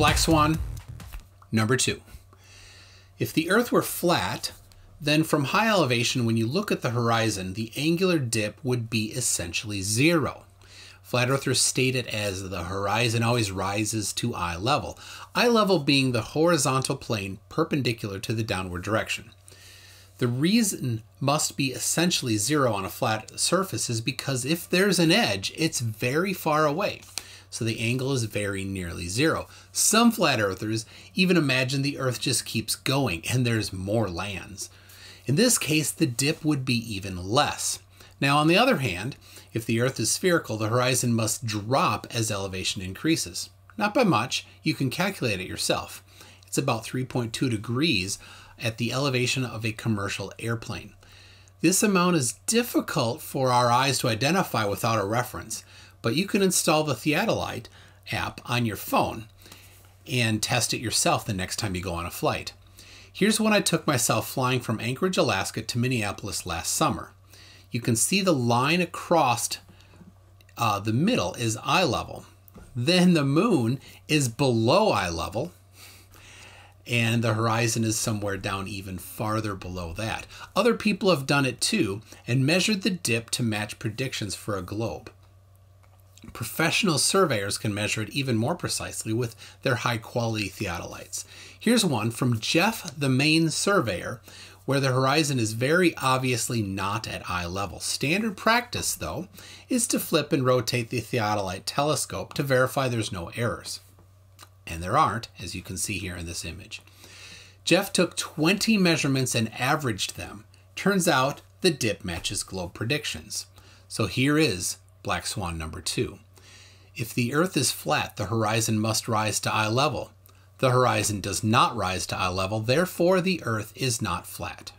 Black Swan, number two. If the Earth were flat, then from high elevation, when you look at the horizon, the angular dip would be essentially zero. Flat earthers state it as the horizon always rises to eye level, eye level being the horizontal plane perpendicular to the downward direction. The reason must be essentially zero on a flat surface is because if there's an edge, it's very far away so the angle is very nearly zero. Some flat earthers even imagine the Earth just keeps going and there's more lands. In this case, the dip would be even less. Now, on the other hand, if the Earth is spherical, the horizon must drop as elevation increases. Not by much, you can calculate it yourself. It's about 3.2 degrees at the elevation of a commercial airplane. This amount is difficult for our eyes to identify without a reference, but you can install the Theodolite app on your phone and test it yourself the next time you go on a flight. Here's one I took myself flying from Anchorage, Alaska to Minneapolis last summer. You can see the line across uh, the middle is eye level. Then the moon is below eye level, and the horizon is somewhere down even farther below that. Other people have done it too and measured the dip to match predictions for a globe. Professional surveyors can measure it even more precisely with their high quality theodolites. Here's one from Jeff, the main surveyor, where the horizon is very obviously not at eye level. Standard practice, though, is to flip and rotate the theodolite telescope to verify there's no errors. And there aren't, as you can see here in this image. Jeff took 20 measurements and averaged them. Turns out the dip matches globe predictions. So here is Black Swan number 2. If the Earth is flat, the horizon must rise to eye level. The horizon does not rise to eye level, therefore, the Earth is not flat.